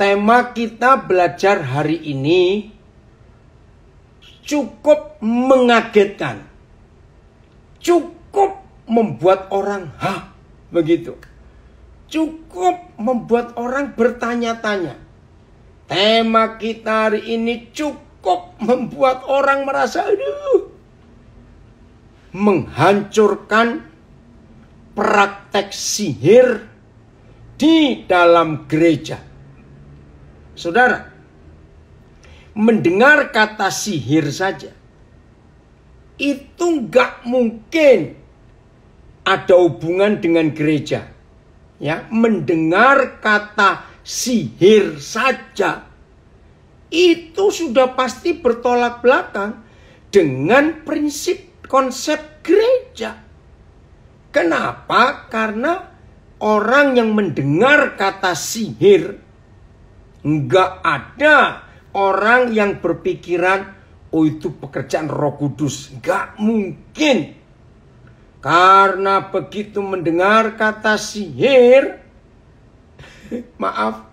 tema kita belajar hari ini cukup mengagetkan. Cukup membuat orang ha begitu. Cukup membuat orang bertanya-tanya. Tema kita hari ini cukup membuat orang merasa aduh menghancurkan praktek sihir di dalam gereja Saudara, mendengar kata sihir saja, itu nggak mungkin ada hubungan dengan gereja. Ya, mendengar kata sihir saja itu sudah pasti bertolak belakang dengan prinsip konsep gereja. Kenapa? Karena orang yang mendengar kata sihir Enggak ada orang yang berpikiran, oh itu pekerjaan roh kudus. Enggak mungkin. Karena begitu mendengar kata sihir, maaf,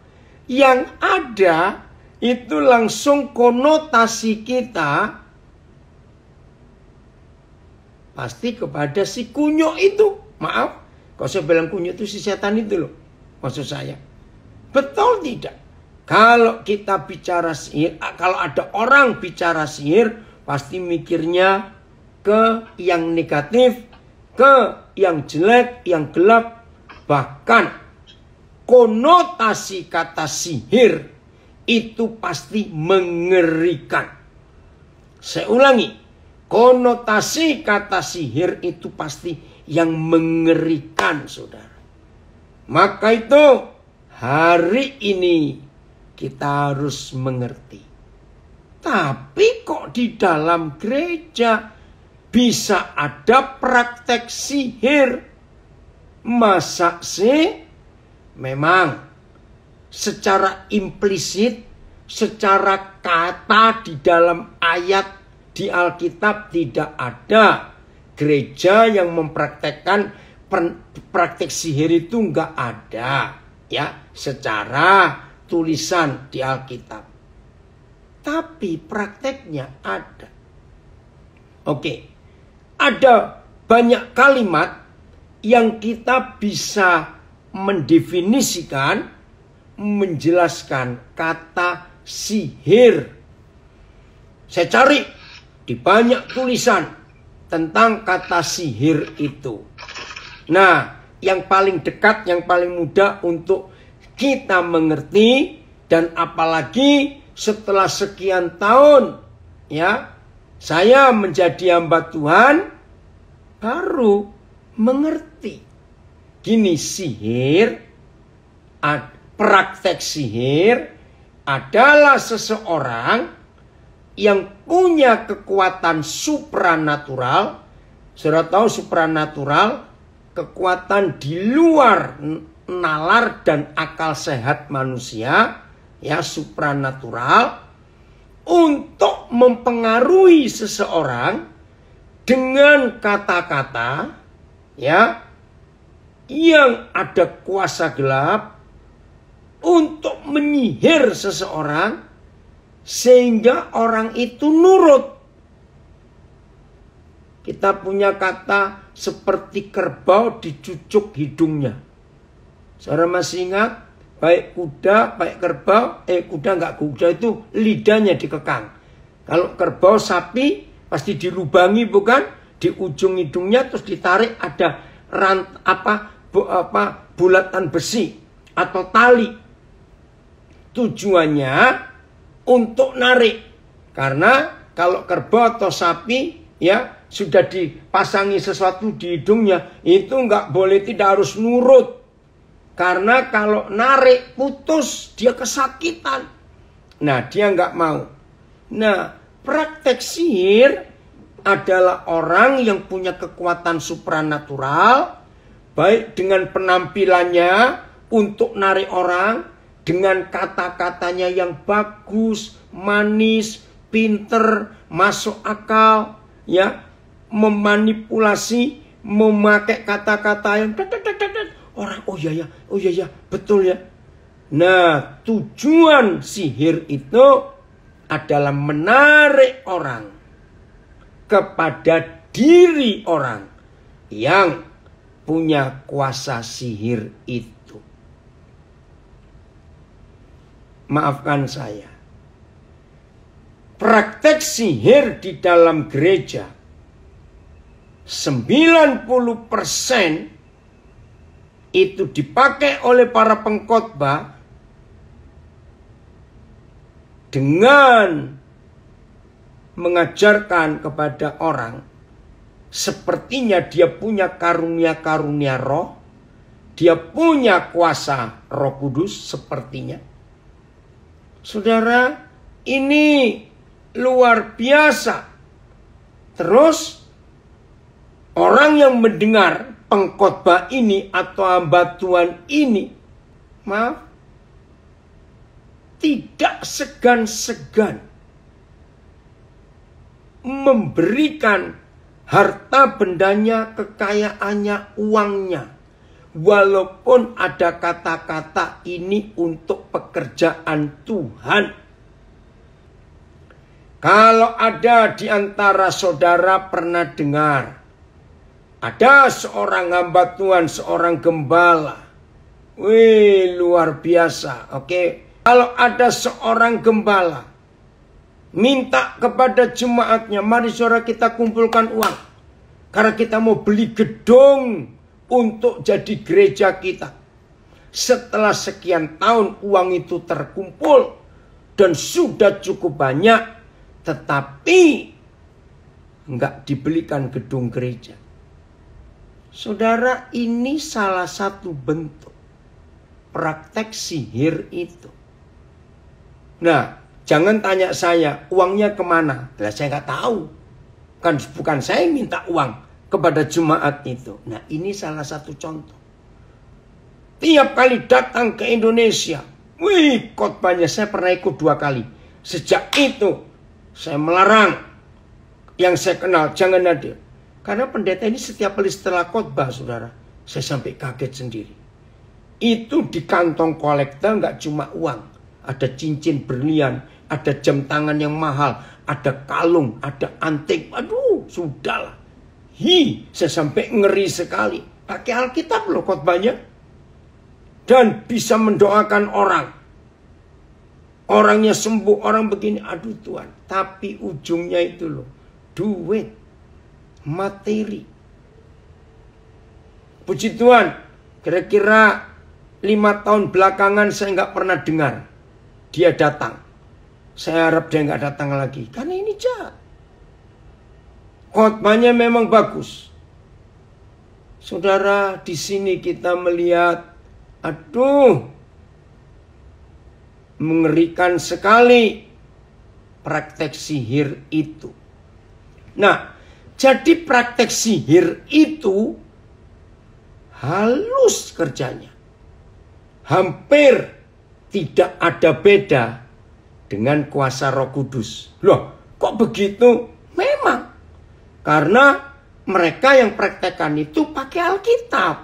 yang ada itu langsung konotasi kita pasti kepada si kunyuk itu. Maaf, kalau saya bilang kunyuk itu si setan itu loh. Maksud saya. Betul tidak? Kalau kita bicara sihir, kalau ada orang bicara sihir, pasti mikirnya ke yang negatif, ke yang jelek, yang gelap, bahkan konotasi kata sihir itu pasti mengerikan. Saya ulangi, konotasi kata sihir itu pasti yang mengerikan, saudara. Maka itu hari ini kita harus mengerti. Tapi kok di dalam gereja bisa ada praktek sihir? Masa sih? Memang secara implisit, secara kata di dalam ayat di Alkitab tidak ada gereja yang mempraktekkan praktek sihir itu nggak ada ya secara tulisan di Alkitab. Tapi prakteknya ada. Oke, ada banyak kalimat yang kita bisa mendefinisikan, menjelaskan kata sihir. Saya cari di banyak tulisan tentang kata sihir itu. Nah, yang paling dekat, yang paling mudah untuk kita mengerti dan apalagi setelah sekian tahun ya saya menjadi hamba Tuhan baru mengerti gini sihir praktek sihir adalah seseorang yang punya kekuatan supranatural. sudah tahu supranatural kekuatan di luar nalar dan akal sehat manusia ya supranatural untuk mempengaruhi seseorang dengan kata-kata ya yang ada kuasa gelap untuk menyihir seseorang sehingga orang itu nurut. Kita punya kata seperti kerbau dicucuk hidungnya. Seorang masih ingat? Baik kuda, baik kerbau, eh kuda nggak kuda itu lidahnya dikekang. Kalau kerbau sapi pasti dilubangi bukan? Di ujung hidungnya terus ditarik ada rant apa bu, apa bulatan besi atau tali. Tujuannya untuk narik. Karena kalau kerbau atau sapi ya sudah dipasangi sesuatu di hidungnya itu nggak boleh tidak harus nurut karena kalau narik putus dia kesakitan. Nah dia nggak mau. Nah praktek sihir adalah orang yang punya kekuatan supranatural. Baik dengan penampilannya untuk narik orang. Dengan kata-katanya yang bagus, manis, pinter, masuk akal. ya Memanipulasi, memakai kata-kata yang orang oh iya ya, oh iya ya, betul ya. Nah, tujuan sihir itu adalah menarik orang kepada diri orang yang punya kuasa sihir itu. Maafkan saya. Praktek sihir di dalam gereja 90% itu dipakai oleh para pengkhotbah dengan mengajarkan kepada orang sepertinya dia punya karunia-karunia roh, dia punya kuasa Roh Kudus sepertinya. Saudara, ini luar biasa. Terus orang yang mendengar pengkhotbah ini atau batuan ini maaf tidak segan-segan memberikan harta bendanya, kekayaannya, uangnya. Walaupun ada kata-kata ini untuk pekerjaan Tuhan. Kalau ada di antara saudara pernah dengar ada seorang hamba Tuhan, seorang gembala. Wih, luar biasa. Oke, okay? kalau ada seorang gembala minta kepada jemaatnya, mari saudara kita kumpulkan uang. Karena kita mau beli gedung untuk jadi gereja kita. Setelah sekian tahun uang itu terkumpul dan sudah cukup banyak, tetapi nggak dibelikan gedung gereja Saudara, ini salah satu bentuk praktek sihir itu. Nah, jangan tanya saya uangnya kemana. Nah, saya nggak tahu. Kan bukan saya minta uang kepada jemaat itu. Nah, ini salah satu contoh. Tiap kali datang ke Indonesia, wih kotbahnya saya pernah ikut dua kali. Sejak itu saya melarang yang saya kenal jangan hadir. Karena pendeta ini setiap kali setelah khotbah, saudara, saya sampai kaget sendiri. Itu di kantong kolektor nggak cuma uang, ada cincin berlian, ada jam tangan yang mahal, ada kalung, ada antik. Aduh, sudahlah. Hi, saya sampai ngeri sekali. Pakai Alkitab loh khotbahnya. Dan bisa mendoakan orang. Orangnya sembuh, orang begini. Aduh Tuhan, tapi ujungnya itu loh. Duit materi. Puji Tuhan, kira-kira lima tahun belakangan saya nggak pernah dengar dia datang. Saya harap dia nggak datang lagi. Karena ini jahat. Khotbahnya memang bagus. Saudara, di sini kita melihat, aduh, mengerikan sekali praktek sihir itu. Nah, jadi praktek sihir itu halus kerjanya. Hampir tidak ada beda dengan kuasa roh kudus. Loh, kok begitu? Memang. Karena mereka yang praktekkan itu pakai Alkitab.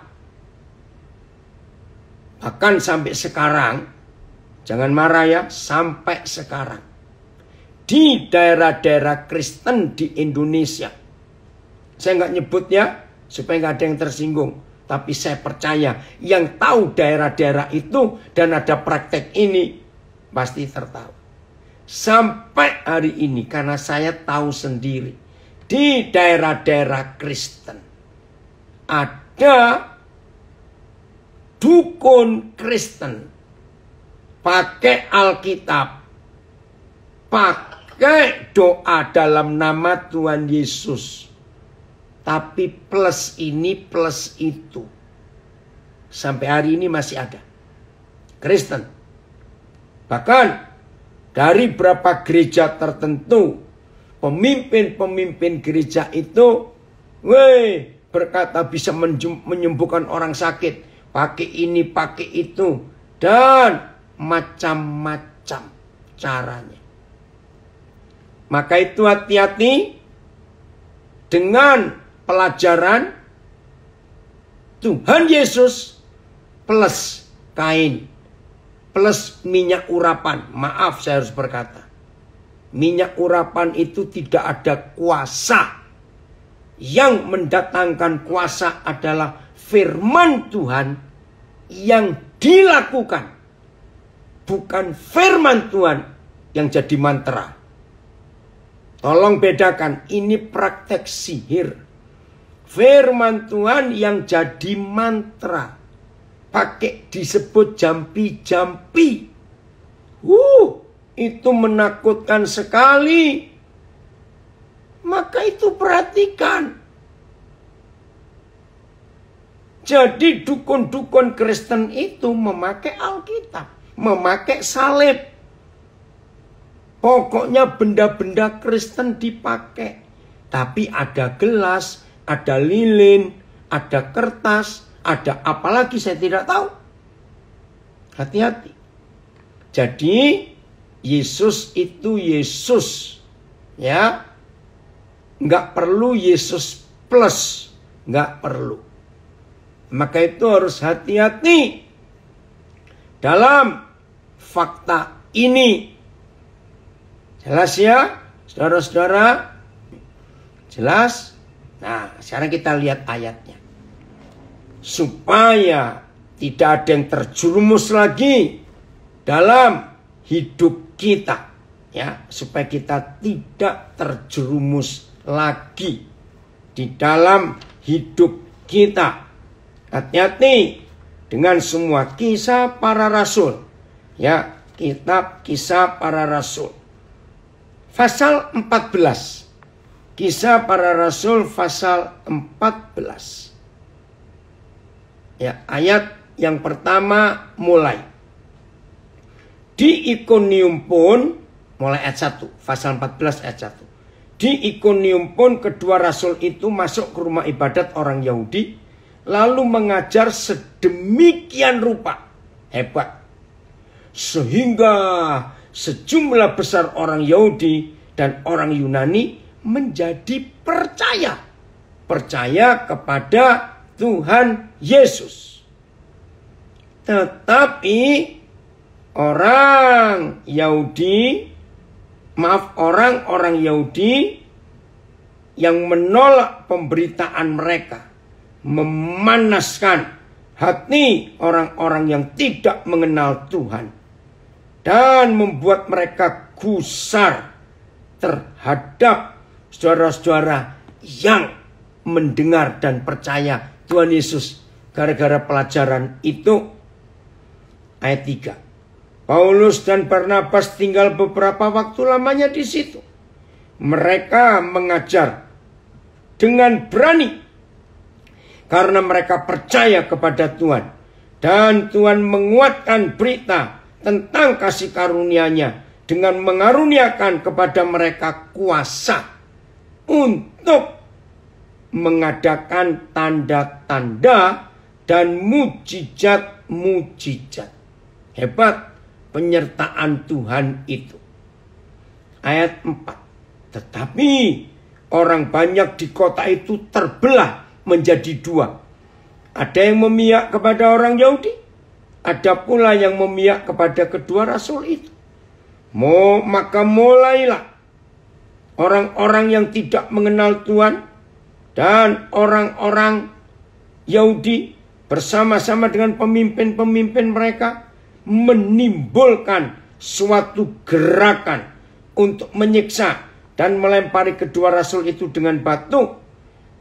Bahkan sampai sekarang, jangan marah ya, sampai sekarang. Di daerah-daerah Kristen di Indonesia, saya nggak nyebutnya supaya nggak ada yang tersinggung. Tapi saya percaya yang tahu daerah-daerah itu dan ada praktek ini pasti tertahu Sampai hari ini karena saya tahu sendiri di daerah-daerah Kristen ada dukun Kristen pakai Alkitab, pakai doa dalam nama Tuhan Yesus tapi plus ini plus itu. Sampai hari ini masih ada. Kristen. Bahkan dari berapa gereja tertentu. Pemimpin-pemimpin gereja itu. Weh berkata bisa menyembuhkan orang sakit. Pakai ini, pakai itu. Dan macam-macam caranya. Maka itu hati-hati dengan pelajaran Tuhan Yesus plus kain plus minyak urapan. Maaf saya harus berkata. Minyak urapan itu tidak ada kuasa. Yang mendatangkan kuasa adalah firman Tuhan yang dilakukan. Bukan firman Tuhan yang jadi mantra. Tolong bedakan ini praktek sihir Firman Tuhan yang jadi mantra. Pakai disebut jampi-jampi. Uh, itu menakutkan sekali. Maka itu perhatikan. Jadi dukun-dukun Kristen itu memakai Alkitab, memakai salib. Pokoknya benda-benda Kristen dipakai. Tapi ada gelas, ada lilin, ada kertas, ada apalagi saya tidak tahu. Hati-hati. Jadi Yesus itu Yesus. Ya. Nggak perlu Yesus plus. Nggak perlu. Maka itu harus hati-hati. Dalam fakta ini. Jelas ya? Saudara-saudara? Jelas? Nah, sekarang kita lihat ayatnya. Supaya tidak ada yang terjerumus lagi dalam hidup kita. Ya, supaya kita tidak terjerumus lagi di dalam hidup kita. Hati-hati dengan semua kisah para rasul. Ya, kitab kisah para rasul. Pasal 14 Kisah para Rasul pasal 14. Ya, ayat yang pertama mulai. Di Ikonium pun mulai ayat 1, pasal 14 ayat 1. Di Ikonium pun kedua rasul itu masuk ke rumah ibadat orang Yahudi lalu mengajar sedemikian rupa hebat sehingga sejumlah besar orang Yahudi dan orang Yunani menjadi percaya. Percaya kepada Tuhan Yesus. Tetapi orang Yahudi, maaf orang-orang Yahudi yang menolak pemberitaan mereka, memanaskan hati orang-orang yang tidak mengenal Tuhan dan membuat mereka gusar terhadap saudara-saudara yang mendengar dan percaya Tuhan Yesus gara-gara pelajaran itu ayat 3. Paulus dan Barnabas tinggal beberapa waktu lamanya di situ. Mereka mengajar dengan berani karena mereka percaya kepada Tuhan dan Tuhan menguatkan berita tentang kasih karunia-Nya dengan mengaruniakan kepada mereka kuasa untuk mengadakan tanda-tanda dan mujizat-mujizat. Hebat penyertaan Tuhan itu. Ayat 4. Tetapi orang banyak di kota itu terbelah menjadi dua. Ada yang memihak kepada orang Yahudi. Ada pula yang memihak kepada kedua rasul itu. Mau maka mulailah orang-orang yang tidak mengenal Tuhan dan orang-orang Yahudi bersama-sama dengan pemimpin-pemimpin mereka menimbulkan suatu gerakan untuk menyiksa dan melempari kedua rasul itu dengan batu.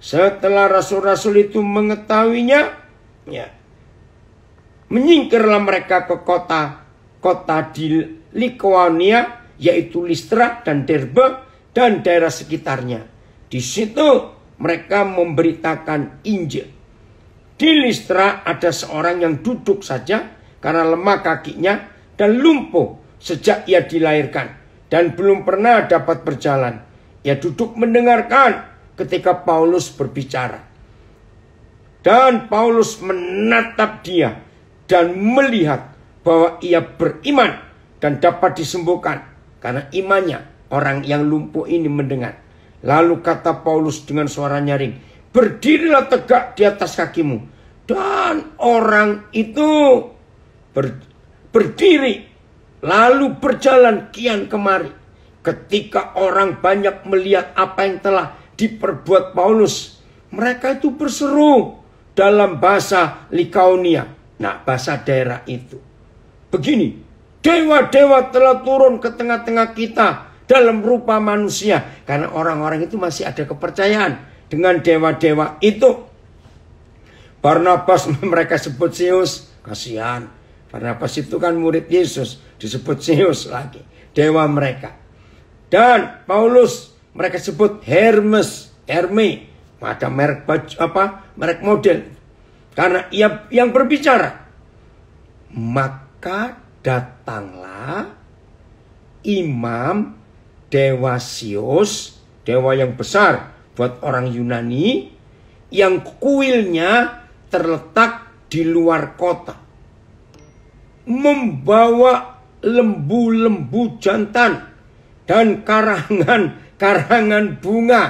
Setelah rasul-rasul itu mengetahuinya, ya, menyingkirlah mereka ke kota kota di Likoania yaitu Listra dan Derbe dan daerah sekitarnya. Di situ mereka memberitakan Injil. Di Listra ada seorang yang duduk saja karena lemah kakinya dan lumpuh sejak ia dilahirkan dan belum pernah dapat berjalan. Ia duduk mendengarkan ketika Paulus berbicara. Dan Paulus menatap dia dan melihat bahwa ia beriman dan dapat disembuhkan karena imannya orang yang lumpuh ini mendengar. Lalu kata Paulus dengan suara nyaring, berdirilah tegak di atas kakimu. Dan orang itu ber, berdiri, lalu berjalan kian kemari. Ketika orang banyak melihat apa yang telah diperbuat Paulus, mereka itu berseru dalam bahasa Likaunia. Nah, bahasa daerah itu. Begini, dewa-dewa telah turun ke tengah-tengah kita dalam rupa manusia. Karena orang-orang itu masih ada kepercayaan dengan dewa-dewa itu. Barnabas mereka sebut Zeus. Kasihan. Barnabas itu kan murid Yesus. Disebut Zeus lagi. Dewa mereka. Dan Paulus mereka sebut Hermes. Hermes. Ada merek baju, apa? Merek model. Karena ia yang berbicara. Maka datanglah imam dewa Sius, dewa yang besar buat orang Yunani yang kuilnya terletak di luar kota. Membawa lembu-lembu jantan dan karangan-karangan bunga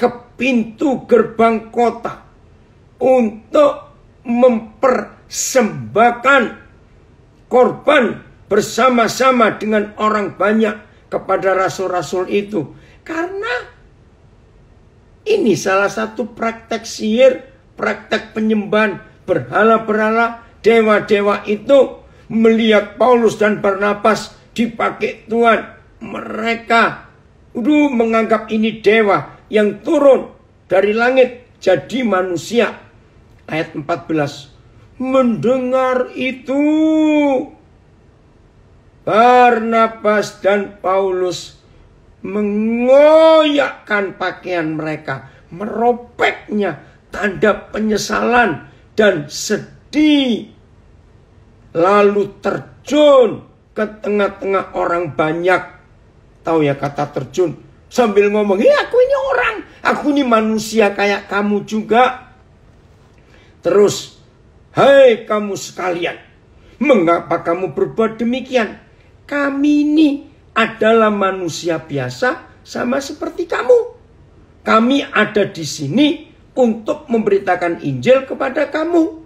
ke pintu gerbang kota untuk mempersembahkan korban bersama-sama dengan orang banyak kepada rasul-rasul itu. Karena ini salah satu praktek sihir, praktek penyembahan berhala-berhala, dewa-dewa itu melihat Paulus dan Barnabas dipakai Tuhan. Mereka udah menganggap ini dewa yang turun dari langit jadi manusia. Ayat 14. Mendengar itu Barnabas dan Paulus mengoyakkan pakaian mereka, meropeknya tanda penyesalan dan sedih. Lalu terjun ke tengah-tengah orang banyak. Tahu ya kata terjun? Sambil ngomong, ya aku ini orang, aku ini manusia kayak kamu juga. Terus, hei kamu sekalian, mengapa kamu berbuat demikian? kami ini adalah manusia biasa sama seperti kamu. Kami ada di sini untuk memberitakan Injil kepada kamu.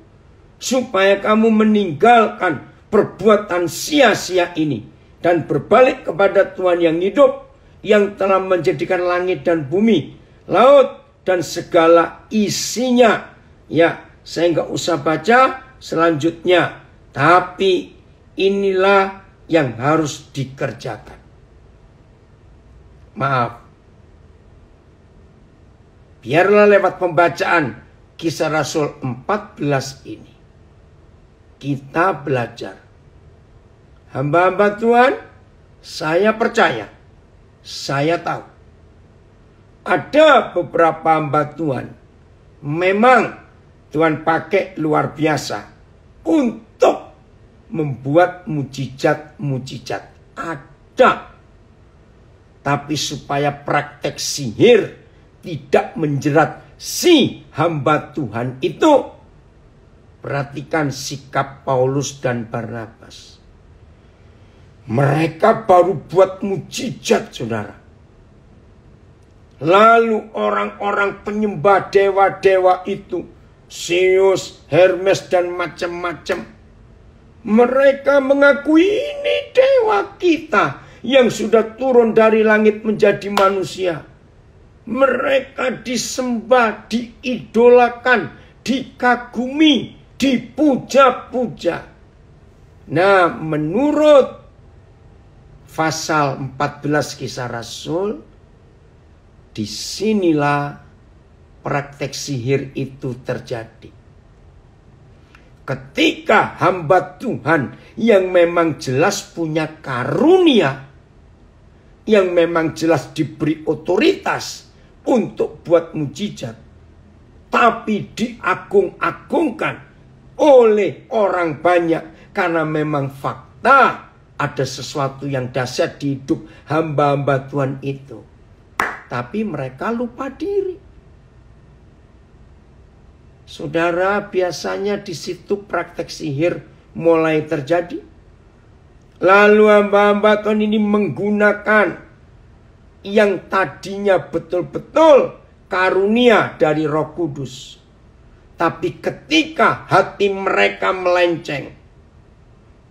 Supaya kamu meninggalkan perbuatan sia-sia ini. Dan berbalik kepada Tuhan yang hidup. Yang telah menjadikan langit dan bumi. Laut dan segala isinya. Ya, saya nggak usah baca selanjutnya. Tapi inilah yang harus dikerjakan. Maaf, biarlah lewat pembacaan kisah Rasul 14 ini. Kita belajar. Hamba-hamba Tuhan, saya percaya, saya tahu. Ada beberapa hamba Tuhan, memang Tuhan pakai luar biasa untuk membuat mujizat-mujizat. Ada. Tapi supaya praktek sihir tidak menjerat si hamba Tuhan itu. Perhatikan sikap Paulus dan Barnabas. Mereka baru buat mujizat saudara. Lalu orang-orang penyembah dewa-dewa itu, Zeus, Hermes, dan macam-macam mereka mengakui ini dewa kita yang sudah turun dari langit menjadi manusia. Mereka disembah, diidolakan, dikagumi, dipuja-puja. Nah, menurut pasal 14 kisah Rasul, disinilah praktek sihir itu terjadi ketika hamba Tuhan yang memang jelas punya karunia, yang memang jelas diberi otoritas untuk buat mujizat, tapi diagung-agungkan oleh orang banyak karena memang fakta ada sesuatu yang dahsyat di hidup hamba-hamba Tuhan itu. Tapi mereka lupa diri. Saudara, biasanya di situ praktek sihir mulai terjadi. Lalu hamba-hamba Tuhan ini menggunakan yang tadinya betul-betul karunia dari roh kudus. Tapi ketika hati mereka melenceng,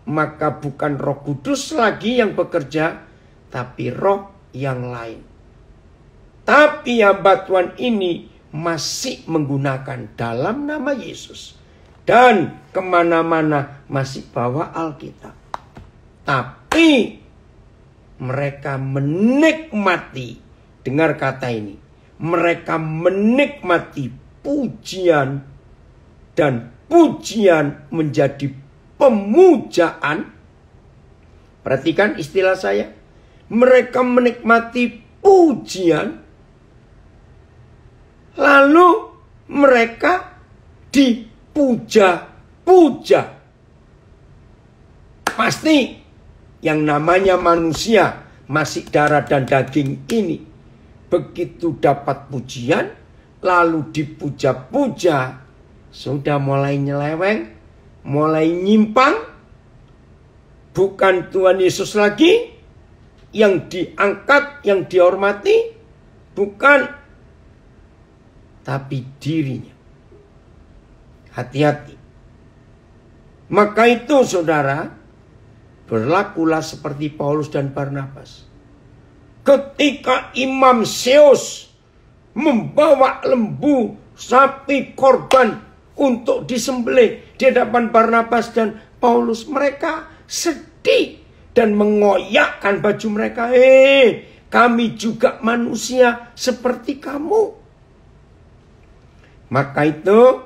maka bukan roh kudus lagi yang bekerja, tapi roh yang lain. Tapi hamba Tuhan ini masih menggunakan dalam nama Yesus. Dan kemana-mana masih bawa Alkitab. Tapi mereka menikmati, dengar kata ini. Mereka menikmati pujian dan pujian menjadi pemujaan. Perhatikan istilah saya. Mereka menikmati pujian Lalu mereka dipuja-puja. Pasti yang namanya manusia masih darah dan daging ini begitu dapat pujian lalu dipuja-puja sudah mulai nyeleweng, mulai nyimpang. Bukan Tuhan Yesus lagi yang diangkat, yang dihormati, bukan tapi dirinya. Hati-hati. Maka itu saudara, berlakulah seperti Paulus dan Barnabas. Ketika Imam Zeus membawa lembu sapi korban untuk disembelih di hadapan Barnabas dan Paulus, mereka sedih dan mengoyakkan baju mereka. Hei, eh, kami juga manusia seperti kamu. Maka itu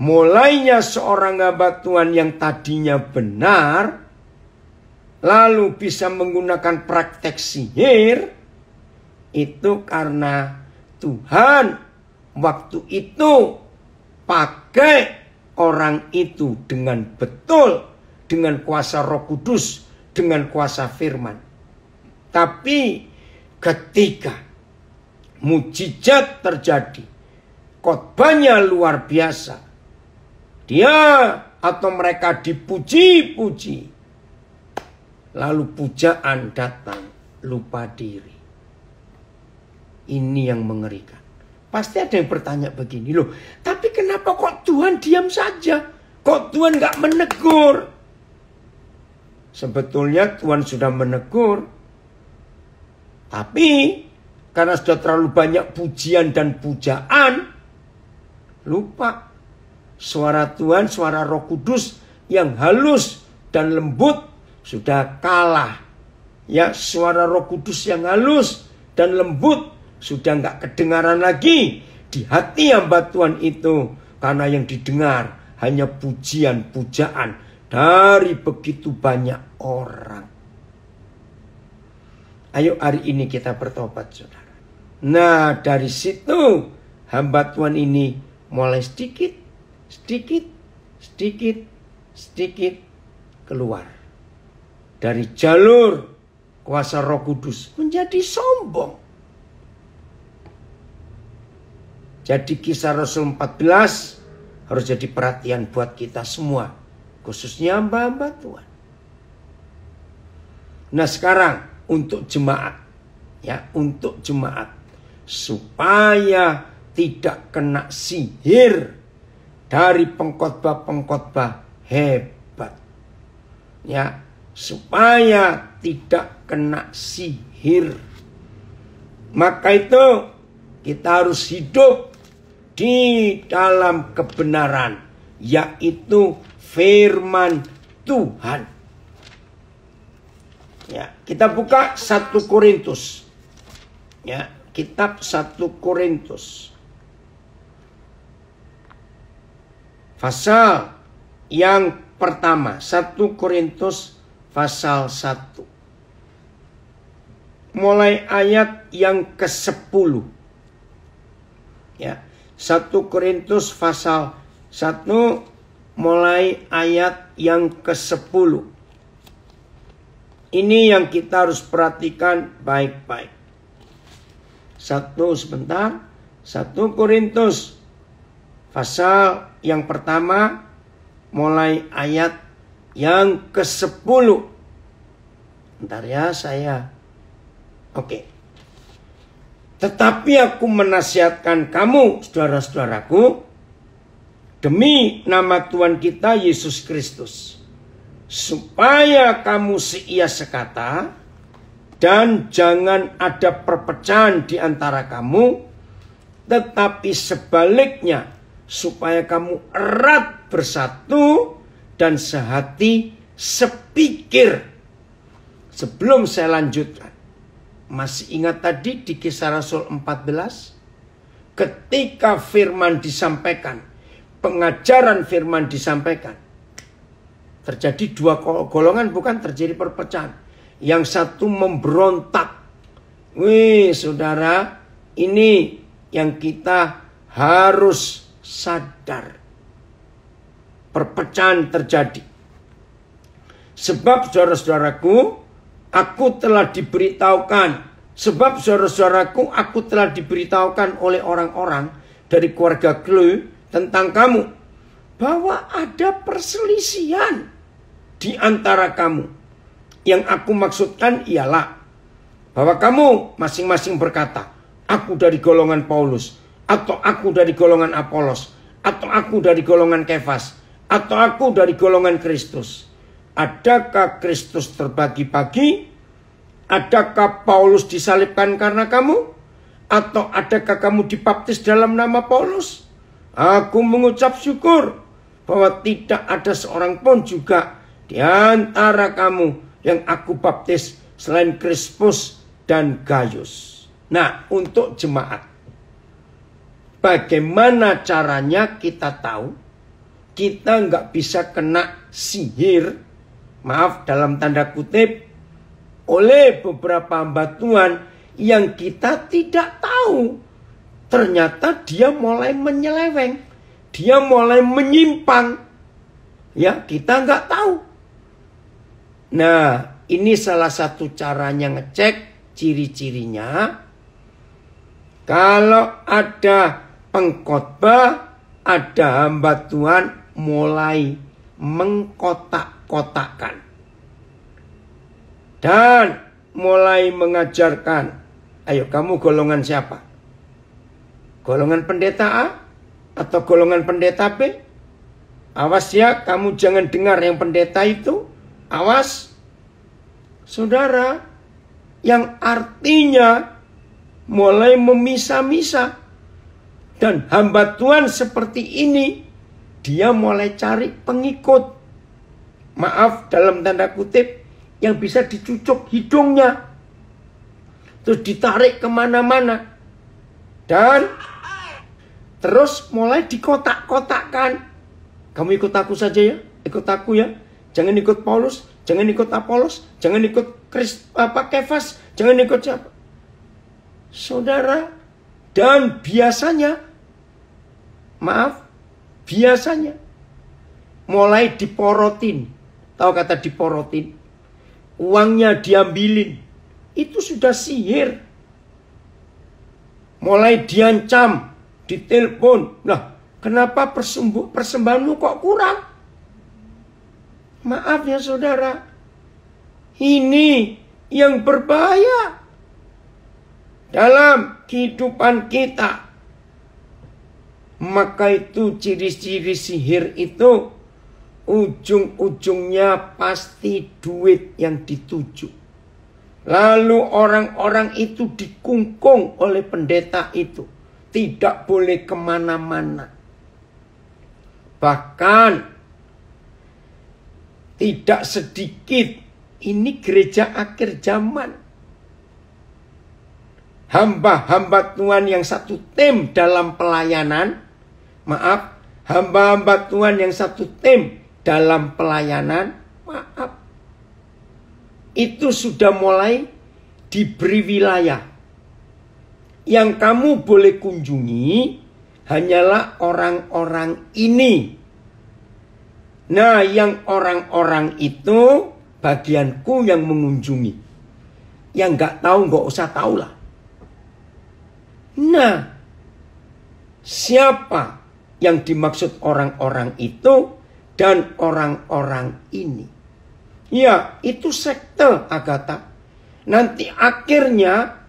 mulainya seorang hamba Tuhan yang tadinya benar lalu bisa menggunakan praktek sihir itu karena Tuhan waktu itu pakai orang itu dengan betul dengan kuasa Roh Kudus dengan kuasa firman tapi ketika mujizat terjadi khotbahnya luar biasa. Dia atau mereka dipuji-puji. Lalu pujaan datang lupa diri. Ini yang mengerikan. Pasti ada yang bertanya begini loh. Tapi kenapa kok Tuhan diam saja? Kok Tuhan gak menegur? Sebetulnya Tuhan sudah menegur. Tapi karena sudah terlalu banyak pujian dan pujaan, Lupa. Suara Tuhan, suara roh kudus yang halus dan lembut sudah kalah. Ya, suara roh kudus yang halus dan lembut sudah nggak kedengaran lagi di hati hamba Tuhan itu. Karena yang didengar hanya pujian, pujaan dari begitu banyak orang. Ayo hari ini kita bertobat saudara. Nah dari situ hamba Tuhan ini mulai sedikit, sedikit, sedikit, sedikit keluar dari jalur kuasa Roh Kudus menjadi sombong. Jadi kisah Rasul 14 harus jadi perhatian buat kita semua, khususnya hamba-hamba Tuhan. Nah, sekarang untuk jemaat ya, untuk jemaat supaya tidak kena sihir dari pengkhotbah-pengkhotbah hebat. Ya, supaya tidak kena sihir. Maka itu kita harus hidup di dalam kebenaran, yaitu firman Tuhan. Ya, kita buka 1 Korintus. Ya, kitab 1 Korintus. Pasal yang pertama 1 Korintus pasal 1. Mulai ayat yang ke-10. Ya. 1 Korintus pasal 1 mulai ayat yang ke-10. Ini yang kita harus perhatikan baik-baik. Satu sebentar. Satu Korintus Pasal yang pertama mulai ayat yang ke-10. Bentar ya saya. Oke. Tetapi aku menasihatkan kamu, saudara-saudaraku, demi nama Tuhan kita Yesus Kristus, supaya kamu seia sekata dan jangan ada perpecahan di antara kamu, tetapi sebaliknya supaya kamu erat bersatu dan sehati sepikir. Sebelum saya lanjutkan, masih ingat tadi di kisah Rasul 14? Ketika firman disampaikan, pengajaran firman disampaikan, terjadi dua golongan bukan terjadi perpecahan. Yang satu memberontak. Wih saudara, ini yang kita harus sadar perpecahan terjadi. Sebab saudara-saudaraku, aku telah diberitahukan. Sebab saudara-saudaraku, aku telah diberitahukan oleh orang-orang dari keluarga Klu tentang kamu. Bahwa ada perselisihan di antara kamu. Yang aku maksudkan ialah bahwa kamu masing-masing berkata, aku dari golongan Paulus, atau aku dari golongan Apolos, atau aku dari golongan Kefas, atau aku dari golongan Kristus? Adakah Kristus terbagi-bagi? Adakah Paulus disalibkan karena kamu? Atau adakah kamu dibaptis dalam nama Paulus? Aku mengucap syukur bahwa tidak ada seorang pun juga di antara kamu yang aku baptis selain Kristus dan Gaius. Nah, untuk jemaat Bagaimana caranya kita tahu? Kita nggak bisa kena sihir, maaf dalam tanda kutip, oleh beberapa hamba Tuhan yang kita tidak tahu. Ternyata dia mulai menyeleweng, dia mulai menyimpang. Ya, kita nggak tahu. Nah, ini salah satu caranya ngecek ciri-cirinya. Kalau ada pengkhotbah ada hamba Tuhan mulai mengkotak-kotakkan dan mulai mengajarkan ayo kamu golongan siapa golongan pendeta A atau golongan pendeta B awas ya kamu jangan dengar yang pendeta itu awas saudara yang artinya mulai memisah-misah dan hamba Tuhan seperti ini, dia mulai cari pengikut. Maaf dalam tanda kutip, yang bisa dicucuk hidungnya. Terus ditarik kemana-mana. Dan terus mulai dikotak-kotakkan. Kamu ikut aku saja ya, ikut aku ya. Jangan ikut Paulus, jangan ikut Apolos, jangan ikut Chris, apa Kefas, jangan ikut siapa. Saudara, dan biasanya maaf, biasanya mulai diporotin. Tahu kata diporotin? Uangnya diambilin. Itu sudah sihir. Mulai diancam, ditelepon. Nah, kenapa persembuh persembahanmu kok kurang? Maaf ya saudara. Ini yang berbahaya dalam kehidupan kita maka itu ciri-ciri sihir itu ujung-ujungnya pasti duit yang dituju. Lalu orang-orang itu dikungkung oleh pendeta itu. Tidak boleh kemana-mana. Bahkan tidak sedikit ini gereja akhir zaman. Hamba-hamba Tuhan yang satu tim dalam pelayanan maaf, hamba-hamba Tuhan yang satu tim dalam pelayanan, maaf. Itu sudah mulai diberi wilayah. Yang kamu boleh kunjungi hanyalah orang-orang ini. Nah, yang orang-orang itu bagianku yang mengunjungi. Yang nggak tahu nggak usah lah. Nah, siapa yang dimaksud orang-orang itu dan orang-orang ini. Ya, itu sekte Agatha. Nanti akhirnya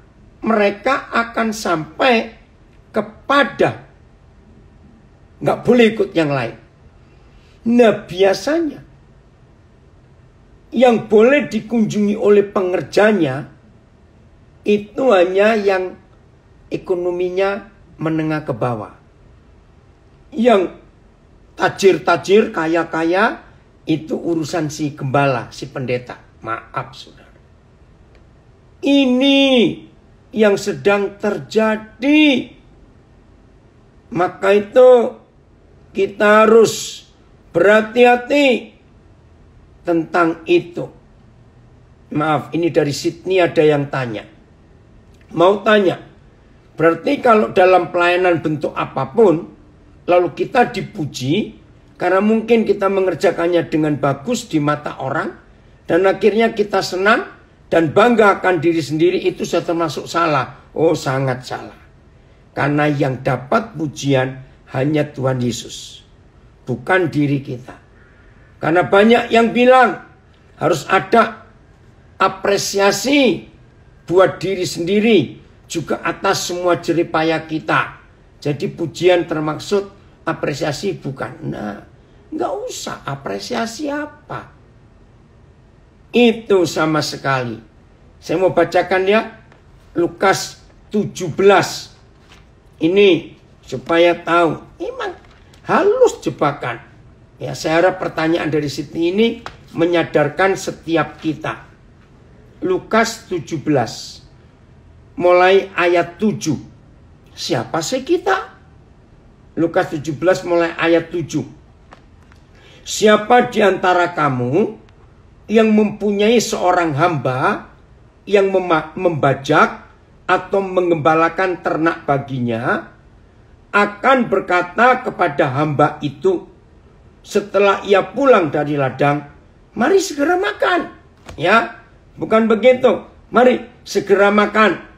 mereka akan sampai kepada nggak boleh ikut yang lain. Nah biasanya yang boleh dikunjungi oleh pengerjanya itu hanya yang ekonominya menengah ke bawah yang tajir-tajir, kaya-kaya, itu urusan si gembala, si pendeta. Maaf, saudara. Ini yang sedang terjadi. Maka itu kita harus berhati-hati tentang itu. Maaf, ini dari Sydney ada yang tanya. Mau tanya, berarti kalau dalam pelayanan bentuk apapun, lalu kita dipuji karena mungkin kita mengerjakannya dengan bagus di mata orang dan akhirnya kita senang dan bangga akan diri sendiri itu sudah termasuk salah. Oh, sangat salah. Karena yang dapat pujian hanya Tuhan Yesus, bukan diri kita. Karena banyak yang bilang harus ada apresiasi buat diri sendiri juga atas semua jeripaya kita. Jadi pujian termaksud apresiasi bukan. Nah, nggak usah apresiasi apa. Itu sama sekali. Saya mau bacakan ya. Lukas 17. Ini supaya tahu. Emang halus jebakan. Ya, saya harap pertanyaan dari siti ini menyadarkan setiap kita. Lukas 17 mulai ayat 7. Siapa sih kita? Lukas 17 mulai ayat 7. Siapa di antara kamu yang mempunyai seorang hamba yang membajak atau mengembalakan ternak baginya akan berkata kepada hamba itu setelah ia pulang dari ladang, mari segera makan. Ya, bukan begitu. Mari segera makan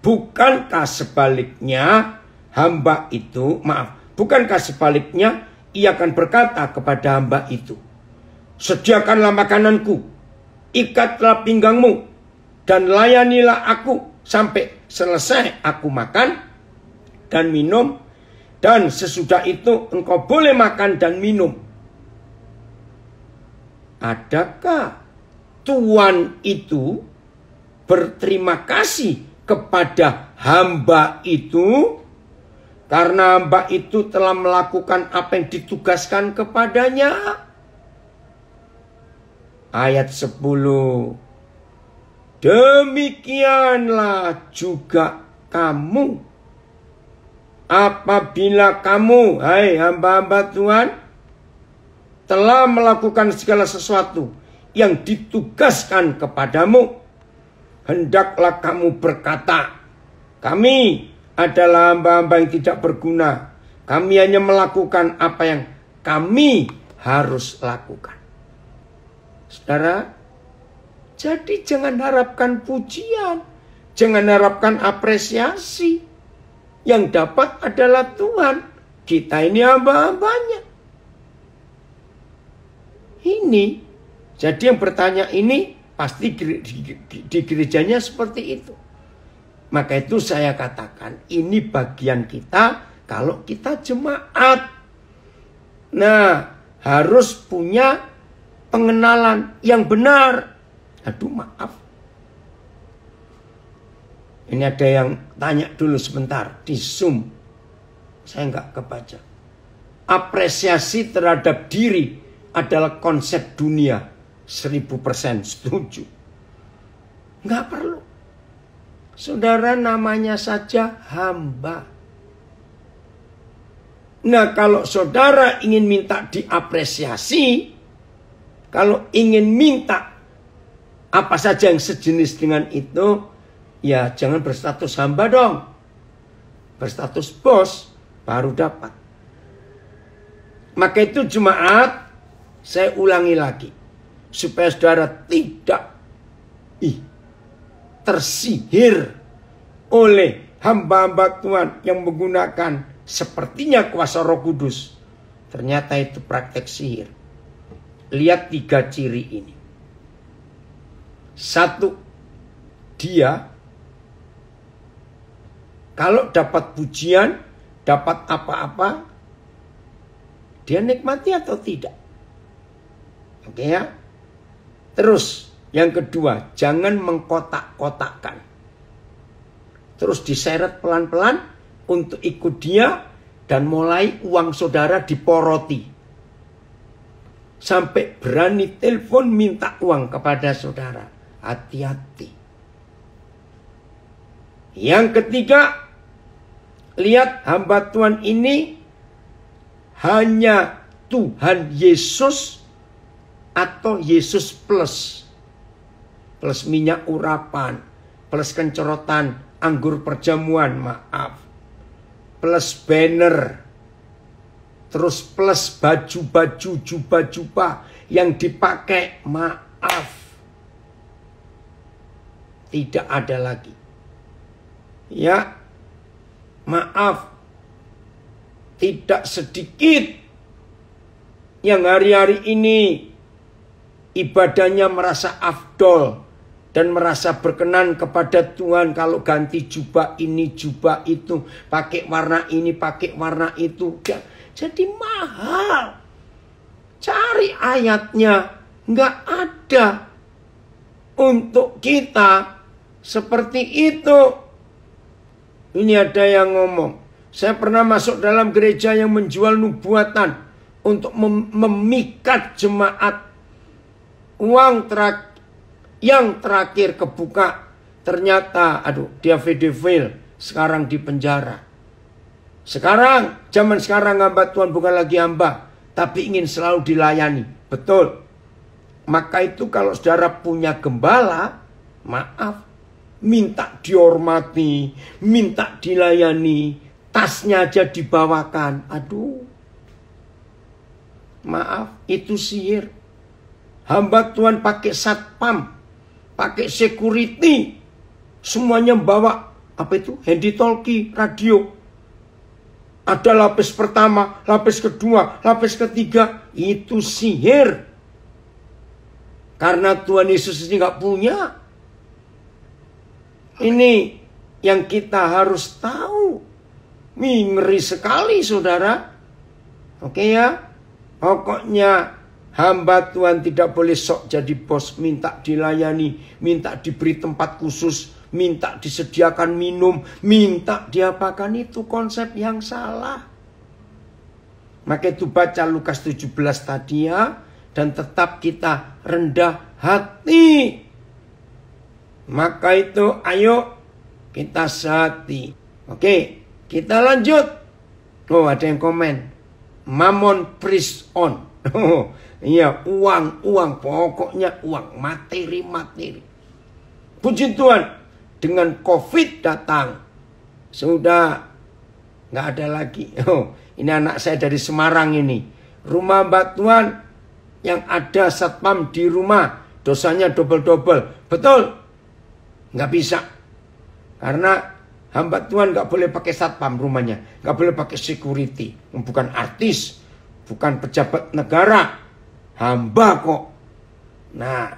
Bukankah sebaliknya hamba itu, maaf, bukankah sebaliknya ia akan berkata kepada hamba itu, Sediakanlah makananku, ikatlah pinggangmu, dan layanilah aku sampai selesai aku makan dan minum, dan sesudah itu engkau boleh makan dan minum. Adakah tuan itu berterima kasih kepada hamba itu karena hamba itu telah melakukan apa yang ditugaskan kepadanya. Ayat 10. Demikianlah juga kamu. Apabila kamu, hai hamba-hamba Tuhan, telah melakukan segala sesuatu yang ditugaskan kepadamu hendaklah kamu berkata, kami adalah hamba-hamba yang tidak berguna. Kami hanya melakukan apa yang kami harus lakukan. Saudara, jadi jangan harapkan pujian, jangan harapkan apresiasi. Yang dapat adalah Tuhan. Kita ini hamba-hambanya. Ini, jadi yang bertanya ini Pasti di, gerejanya seperti itu. Maka itu saya katakan ini bagian kita kalau kita jemaat. Nah, harus punya pengenalan yang benar. Aduh, maaf. Ini ada yang tanya dulu sebentar di Zoom. Saya nggak kebaca. Apresiasi terhadap diri adalah konsep dunia seribu persen setuju. Nggak perlu. Saudara namanya saja hamba. Nah kalau saudara ingin minta diapresiasi, kalau ingin minta apa saja yang sejenis dengan itu, ya jangan berstatus hamba dong. Berstatus bos baru dapat. Maka itu jemaat saya ulangi lagi supaya saudara tidak ih, tersihir oleh hamba-hamba Tuhan yang menggunakan sepertinya kuasa Roh Kudus. Ternyata itu praktek sihir. Lihat tiga ciri ini. Satu, dia kalau dapat pujian, dapat apa-apa, dia nikmati atau tidak. Oke okay ya? Terus yang kedua, jangan mengkotak-kotakkan. Terus diseret pelan-pelan untuk ikut dia dan mulai uang saudara diporoti. Sampai berani telepon minta uang kepada saudara. Hati-hati. Yang ketiga, lihat hamba Tuhan ini hanya Tuhan Yesus atau Yesus plus plus minyak urapan plus kencerotan anggur perjamuan maaf plus banner terus plus baju-baju jubah-jubah yang dipakai maaf tidak ada lagi ya maaf tidak sedikit yang hari-hari ini ibadahnya merasa afdol dan merasa berkenan kepada Tuhan kalau ganti jubah ini jubah itu pakai warna ini pakai warna itu jadi mahal cari ayatnya nggak ada untuk kita seperti itu ini ada yang ngomong saya pernah masuk dalam gereja yang menjual nubuatan untuk mem memikat jemaat uang terak yang terakhir kebuka ternyata aduh dia Fedevil sekarang di penjara. Sekarang zaman sekarang hamba Tuhan bukan lagi hamba tapi ingin selalu dilayani. Betul. Maka itu kalau saudara punya gembala, maaf, minta dihormati, minta dilayani, tasnya aja dibawakan. Aduh. Maaf, itu sihir. Hamba Tuhan pakai satpam, pakai security, semuanya bawa apa itu? Handy talkie, radio. Ada lapis pertama, lapis kedua, lapis ketiga. Itu sihir. Karena Tuhan Yesus ini nggak punya. Ini yang kita harus tahu. Ini ngeri sekali saudara. Oke ya. Pokoknya Hamba Tuhan tidak boleh sok jadi bos, minta dilayani, minta diberi tempat khusus, minta disediakan minum, minta diapakan itu konsep yang salah. Maka itu baca Lukas 17 tadi ya, dan tetap kita rendah hati. Maka itu ayo kita sehati. Oke, kita lanjut. Oh, ada yang komen. Mammon priest on. Oh, Iya, uang, uang, pokoknya uang, materi, materi. Puji Tuhan, dengan COVID datang, sudah nggak ada lagi. Oh, ini anak saya dari Semarang ini. Rumah batuan yang ada satpam di rumah, dosanya double-double. Betul? Nggak bisa. Karena hamba Tuhan nggak boleh pakai satpam rumahnya. Nggak boleh pakai security. Bukan artis, bukan pejabat negara, hamba kok. Nah,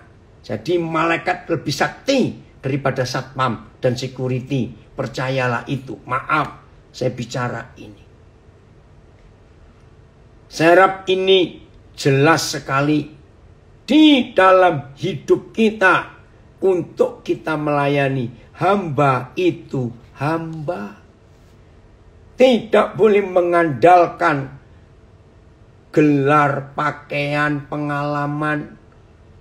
jadi malaikat lebih sakti daripada satpam dan security. Percayalah itu. Maaf, saya bicara ini. Saya harap ini jelas sekali di dalam hidup kita untuk kita melayani hamba itu hamba. Tidak boleh mengandalkan gelar, pakaian, pengalaman,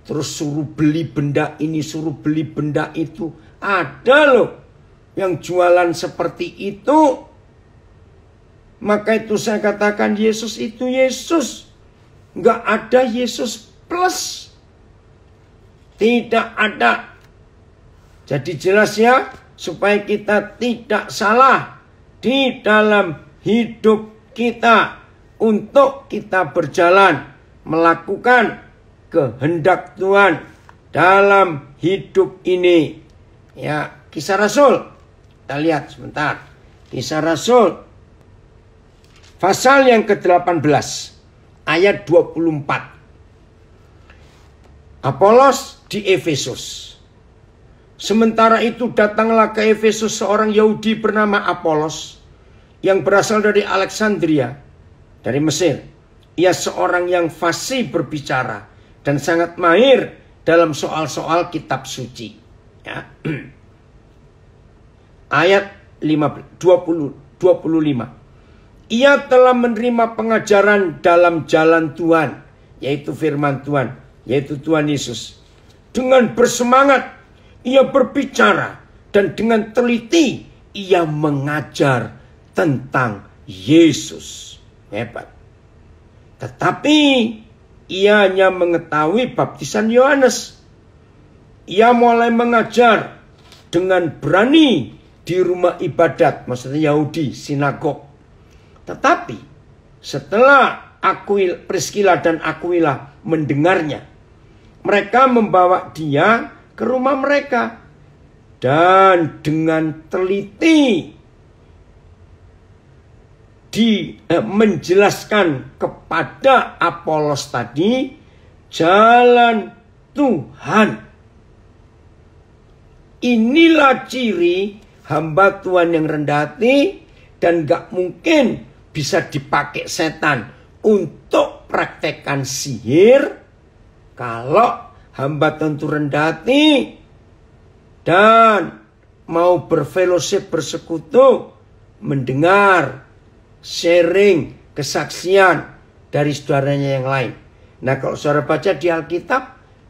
terus suruh beli benda ini, suruh beli benda itu. Ada loh yang jualan seperti itu. Maka itu saya katakan Yesus itu Yesus. Nggak ada Yesus plus. Tidak ada. Jadi jelas ya, supaya kita tidak salah di dalam hidup kita untuk kita berjalan melakukan kehendak Tuhan dalam hidup ini. Ya, kisah Rasul. Kita lihat sebentar. Kisah Rasul pasal yang ke-18 ayat 24. Apolos di Efesus. Sementara itu datanglah ke Efesus seorang Yahudi bernama Apolos yang berasal dari Alexandria dari Mesir. Ia seorang yang fasih berbicara dan sangat mahir dalam soal-soal kitab suci. Ya. Ayat 15, 20, 25. Ia telah menerima pengajaran dalam jalan Tuhan, yaitu firman Tuhan, yaitu Tuhan Yesus. Dengan bersemangat, ia berbicara dan dengan teliti ia mengajar tentang Yesus. Hebat. Tetapi ia hanya mengetahui baptisan Yohanes. Ia mulai mengajar dengan berani di rumah ibadat, maksudnya Yahudi, sinagog. Tetapi setelah Aquil, Priscilla dan Aquila mendengarnya, mereka membawa dia ke rumah mereka dan dengan teliti di eh, menjelaskan kepada Apolos tadi jalan Tuhan. Inilah ciri hamba Tuhan yang rendah hati dan gak mungkin bisa dipakai setan untuk praktekkan sihir kalau hamba tentu rendah hati dan mau berfellowship bersekutu mendengar sharing kesaksian dari saudaranya yang lain. Nah kalau saudara baca di Alkitab,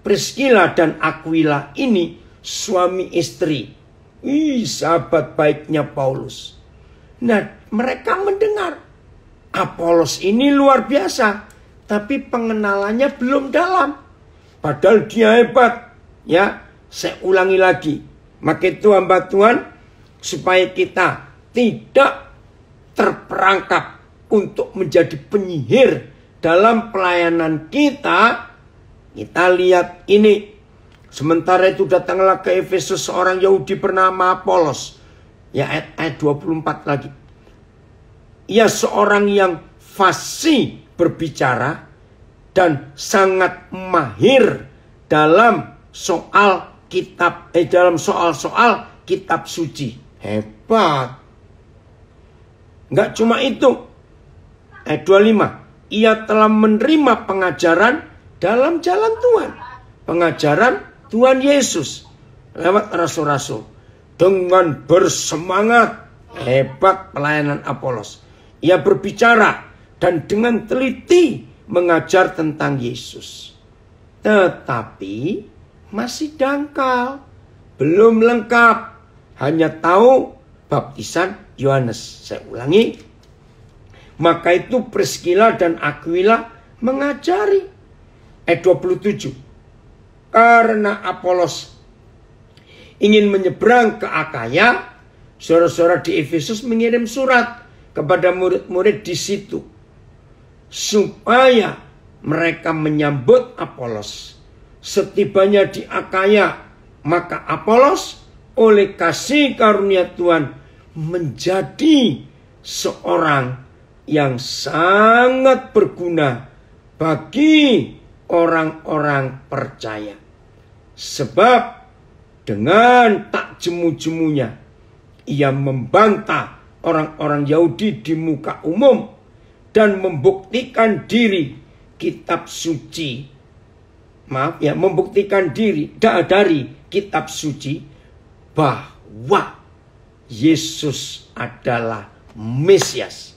Priscilla dan Aquila ini suami istri. Ih, sahabat baiknya Paulus. Nah, mereka mendengar. Apolos ah, ini luar biasa. Tapi pengenalannya belum dalam. Padahal dia hebat. Ya, saya ulangi lagi. Maka itu hamba Tuhan supaya kita tidak terperangkap untuk menjadi penyihir dalam pelayanan kita, kita lihat ini. Sementara itu datanglah ke Efesus seorang Yahudi bernama Apolos. Ya ayat, ayat 24 lagi. Ia seorang yang fasih berbicara dan sangat mahir dalam soal kitab eh dalam soal-soal kitab suci. Hebat. Enggak cuma itu. Eh, Ayat 25. Ia telah menerima pengajaran dalam jalan Tuhan. Pengajaran Tuhan Yesus. Lewat rasul-rasul. Dengan bersemangat. Hebat pelayanan Apolos. Ia berbicara dan dengan teliti mengajar tentang Yesus. Tetapi masih dangkal. Belum lengkap. Hanya tahu baptisan Yohanes. Saya ulangi. Maka itu Priscila dan Aquila mengajari. Ayat 27. Karena Apolos ingin menyeberang ke Akaya, Suara-suara di Efesus mengirim surat kepada murid-murid di situ. Supaya mereka menyambut Apolos. Setibanya di Akaya, maka Apolos oleh kasih karunia Tuhan menjadi seorang yang sangat berguna bagi orang-orang percaya. Sebab dengan tak jemu-jemunya ia membantah orang-orang Yahudi di muka umum dan membuktikan diri kitab suci. Maaf ya, membuktikan diri dari kitab suci bahwa Yesus adalah Mesias.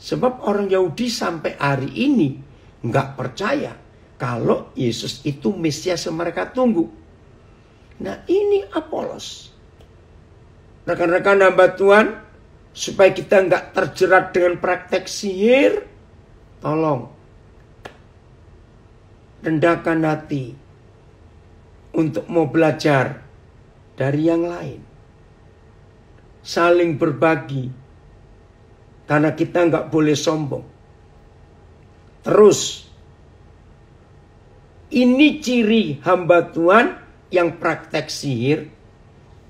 Sebab orang Yahudi sampai hari ini nggak percaya kalau Yesus itu Mesias yang mereka tunggu. Nah ini Apolos. Rekan-rekan hamba Tuhan, supaya kita nggak terjerat dengan praktek sihir, tolong rendahkan hati untuk mau belajar dari yang lain saling berbagi. Karena kita nggak boleh sombong. Terus, ini ciri hamba Tuhan yang praktek sihir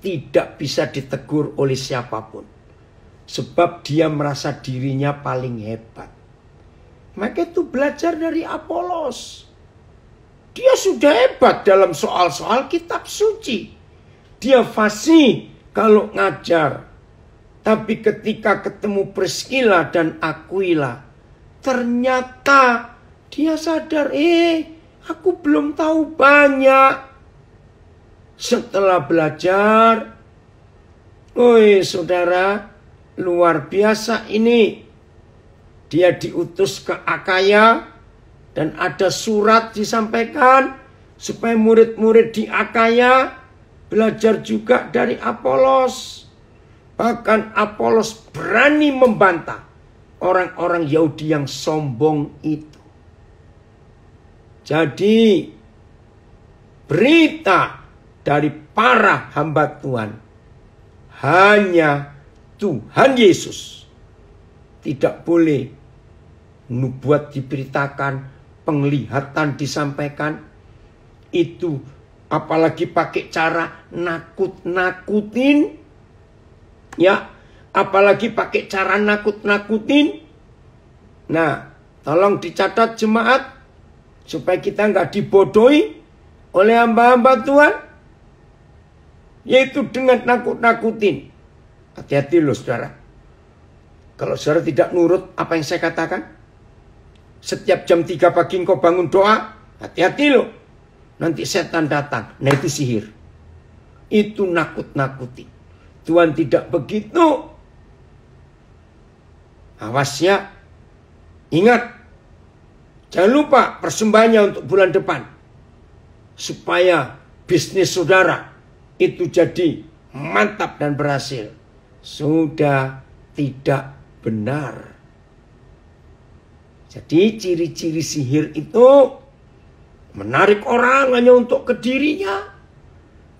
tidak bisa ditegur oleh siapapun. Sebab dia merasa dirinya paling hebat. Maka itu belajar dari Apolos. Dia sudah hebat dalam soal-soal kitab suci. Dia fasih kalau ngajar. Tapi ketika ketemu Priskila dan Aquila, ternyata dia sadar, eh aku belum tahu banyak. Setelah belajar, oi saudara, luar biasa ini. Dia diutus ke Akaya dan ada surat disampaikan supaya murid-murid di Akaya belajar juga dari Apolos. Bahkan Apolos berani membantah orang-orang Yahudi yang sombong itu. Jadi berita dari para hamba Tuhan hanya Tuhan Yesus. Tidak boleh nubuat diberitakan, penglihatan disampaikan. Itu apalagi pakai cara nakut-nakutin ya apalagi pakai cara nakut-nakutin nah tolong dicatat jemaat supaya kita nggak dibodohi oleh hamba-hamba Tuhan yaitu dengan nakut-nakutin hati-hati loh saudara kalau saudara tidak nurut apa yang saya katakan setiap jam 3 pagi engkau bangun doa hati-hati loh Nanti setan datang. Nah itu sihir. Itu nakut-nakuti. Tuhan tidak begitu. Awas ya. Ingat. Jangan lupa persembahannya untuk bulan depan. Supaya bisnis saudara itu jadi mantap dan berhasil. Sudah tidak benar. Jadi ciri-ciri sihir itu Menarik orang hanya untuk kedirinya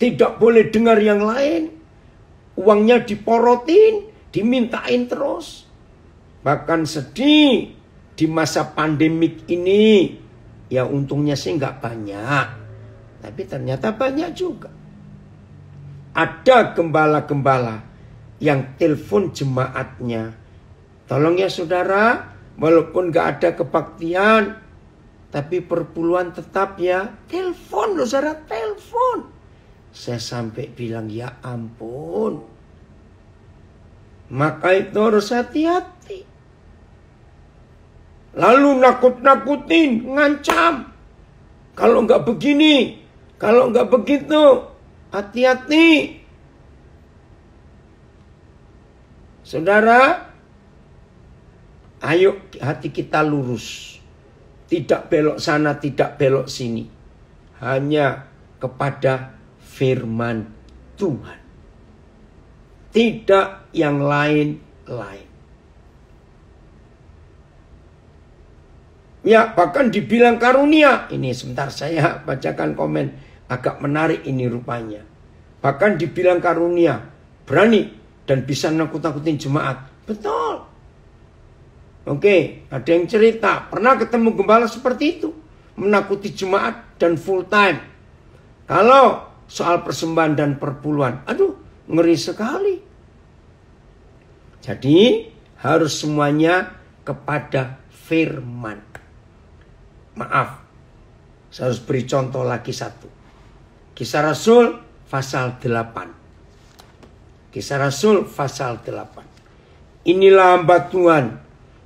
Tidak boleh dengar yang lain. Uangnya diporotin, dimintain terus. Bahkan sedih di masa pandemik ini. Ya untungnya sih nggak banyak. Tapi ternyata banyak juga. Ada gembala-gembala yang telepon jemaatnya. Tolong ya saudara, walaupun nggak ada kebaktian, tapi perpuluhan tetap ya. Telepon loh Zara, telepon. Saya sampai bilang ya ampun. Maka itu harus hati-hati. Lalu nakut-nakutin, ngancam. Kalau nggak begini, kalau nggak begitu, hati-hati. Saudara, ayo hati kita lurus. Tidak belok sana, tidak belok sini. Hanya kepada firman Tuhan. Tidak yang lain-lain. Ya, bahkan dibilang karunia. Ini sebentar saya bacakan komen. Agak menarik ini rupanya. Bahkan dibilang karunia. Berani dan bisa nakut-nakutin jemaat. Betul. Oke, ada yang cerita, pernah ketemu gembala seperti itu. Menakuti jemaat dan full time. Kalau soal persembahan dan perpuluhan, aduh ngeri sekali. Jadi harus semuanya kepada firman. Maaf, saya harus beri contoh lagi satu. Kisah Rasul pasal 8. Kisah Rasul pasal 8. Inilah hamba Tuhan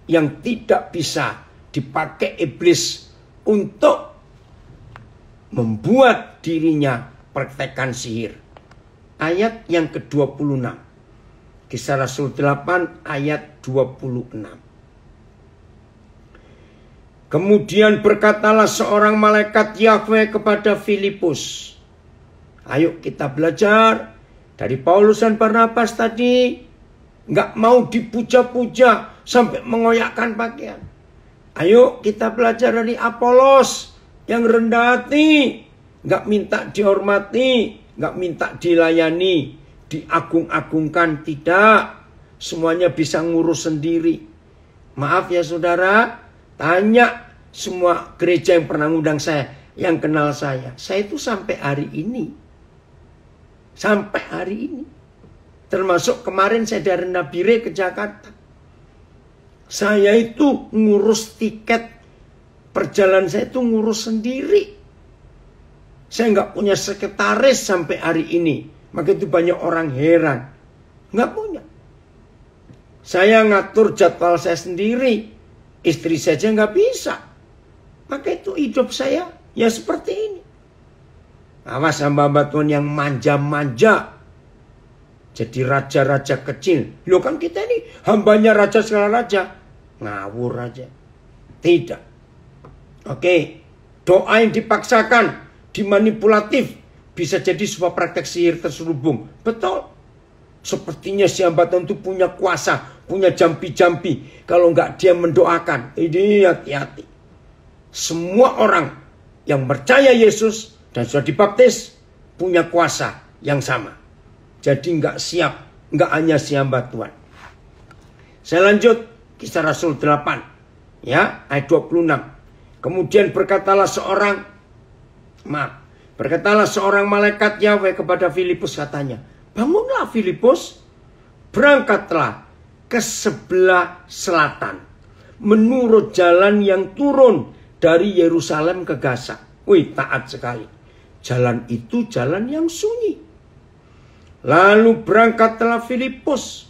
yang tidak bisa dipakai iblis untuk membuat dirinya praktekan sihir. Ayat yang ke-26. Kisah Rasul 8 ayat 26. Kemudian berkatalah seorang malaikat Yahweh kepada Filipus. Ayo kita belajar dari Paulus dan Barnabas tadi. Nggak mau dipuja-puja, sampai mengoyakkan pakaian. Ayo kita belajar dari Apolos yang rendah hati, nggak minta dihormati, nggak minta dilayani, diagung-agungkan tidak. Semuanya bisa ngurus sendiri. Maaf ya saudara, tanya semua gereja yang pernah ngundang saya, yang kenal saya. Saya itu sampai hari ini, sampai hari ini, termasuk kemarin saya dari Nabire ke Jakarta saya itu ngurus tiket perjalanan saya itu ngurus sendiri. Saya nggak punya sekretaris sampai hari ini. Maka itu banyak orang heran. Nggak punya. Saya ngatur jadwal saya sendiri. Istri saja nggak bisa. Maka itu hidup saya ya seperti ini. Awas nah, hamba-hamba Tuhan yang manja-manja jadi raja-raja kecil. Loh kan kita ini hambanya raja segala raja. Ngawur raja. Tidak. Oke. Doa yang dipaksakan, dimanipulatif. Bisa jadi sebuah praktek sihir terselubung. Betul. Sepertinya si hamba tentu punya kuasa, punya jampi-jampi. Kalau enggak dia mendoakan. Ini hati-hati. Semua orang yang percaya Yesus dan sudah dibaptis punya kuasa yang sama. Jadi nggak siap, nggak hanya siamba Tuhan. Saya lanjut kisah Rasul 8 ya ayat 26. Kemudian berkatalah seorang maaf, berkatalah seorang malaikat Yahweh kepada Filipus katanya, "Bangunlah Filipus, berangkatlah ke sebelah selatan menurut jalan yang turun dari Yerusalem ke Gaza." Wih, taat sekali. Jalan itu jalan yang sunyi Lalu berangkatlah Filipus.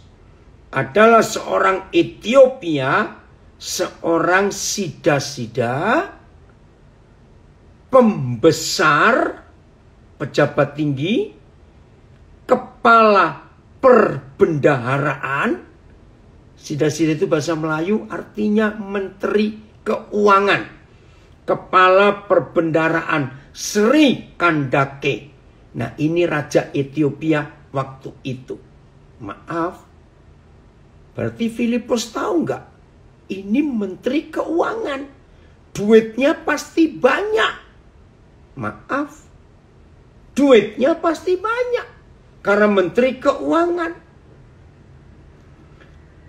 Adalah seorang Ethiopia, seorang sida-sida, pembesar, pejabat tinggi, kepala perbendaharaan. Sida-sida itu bahasa Melayu artinya menteri keuangan. Kepala perbendaharaan Sri Kandake. Nah ini Raja Ethiopia waktu itu. Maaf, berarti Filipus tahu nggak? Ini menteri keuangan. Duitnya pasti banyak. Maaf, duitnya pasti banyak. Karena menteri keuangan.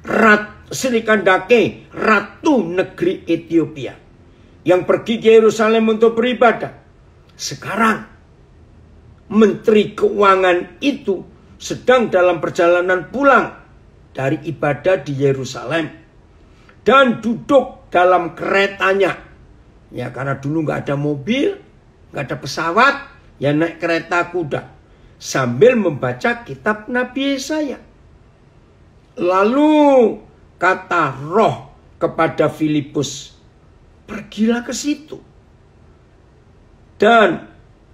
Rat, dake ratu negeri Ethiopia. Yang pergi ke Yerusalem untuk beribadah. Sekarang, menteri keuangan itu sedang dalam perjalanan pulang dari ibadah di Yerusalem dan duduk dalam keretanya. Ya karena dulu nggak ada mobil, nggak ada pesawat, ya naik kereta kuda sambil membaca kitab Nabi Yesaya. Lalu kata roh kepada Filipus, pergilah ke situ. Dan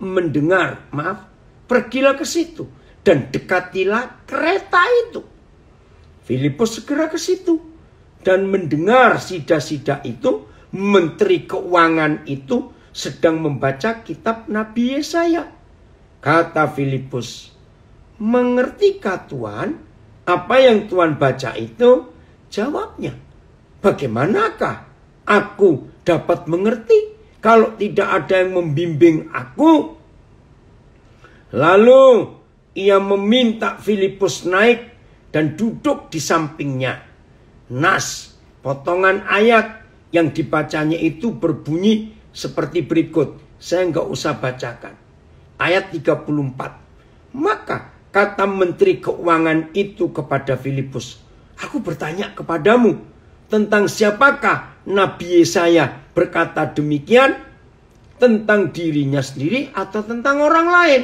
mendengar, maaf, pergilah ke situ dan dekatilah kereta itu. Filipus segera ke situ dan mendengar sida-sida itu, menteri keuangan itu sedang membaca kitab Nabi Yesaya. Kata Filipus, mengertikah Tuhan apa yang Tuhan baca itu? Jawabnya, bagaimanakah aku dapat mengerti kalau tidak ada yang membimbing aku? Lalu ia meminta Filipus naik dan duduk di sampingnya. Nas, potongan ayat yang dibacanya itu berbunyi seperti berikut. Saya nggak usah bacakan. Ayat 34. Maka kata Menteri Keuangan itu kepada Filipus. Aku bertanya kepadamu tentang siapakah Nabi Yesaya berkata demikian tentang dirinya sendiri atau tentang orang lain.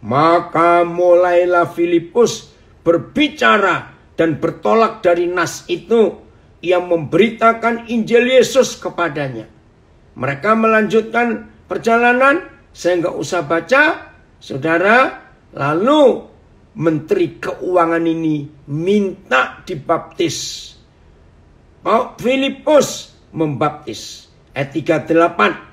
Maka mulailah Filipus berbicara dan bertolak dari nas itu yang memberitakan Injil Yesus kepadanya. Mereka melanjutkan perjalanan, saya nggak usah baca, saudara. Lalu menteri keuangan ini minta dibaptis. Filipus membaptis. Ayat 38.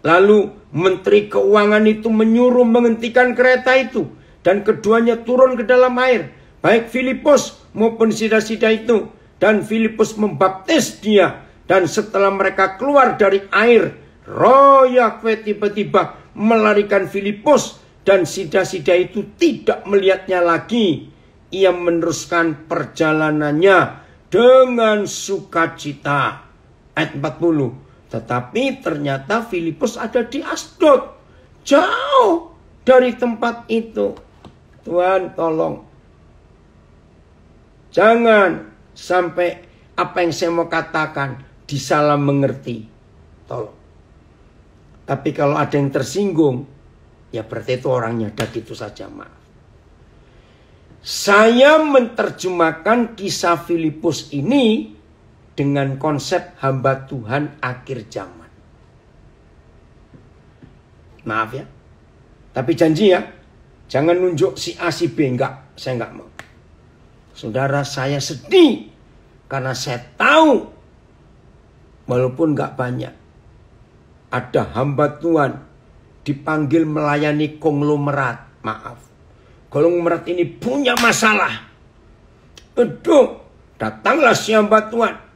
Lalu Menteri Keuangan itu menyuruh menghentikan kereta itu dan keduanya turun ke dalam air, baik Filipus maupun Sida-sida itu. Dan Filipus membaptis dia dan setelah mereka keluar dari air, Roh Yahweh tiba-tiba melarikan Filipus dan Sida-sida itu tidak melihatnya lagi. Ia meneruskan perjalanannya dengan sukacita. Ayat 40. Tetapi ternyata Filipus ada di Asdod. Jauh dari tempat itu. Tuhan tolong. Jangan sampai apa yang saya mau katakan disalah mengerti. Tolong. Tapi kalau ada yang tersinggung, ya berarti itu orangnya ada gitu saja maaf. Saya menerjemahkan kisah Filipus ini dengan konsep hamba Tuhan akhir zaman. Maaf ya. Tapi janji ya, jangan nunjuk si A si B enggak, saya enggak mau. Saudara saya sedih karena saya tahu walaupun enggak banyak ada hamba Tuhan dipanggil melayani konglomerat, maaf. Konglomerat ini punya masalah. Aduh, datanglah si hamba Tuhan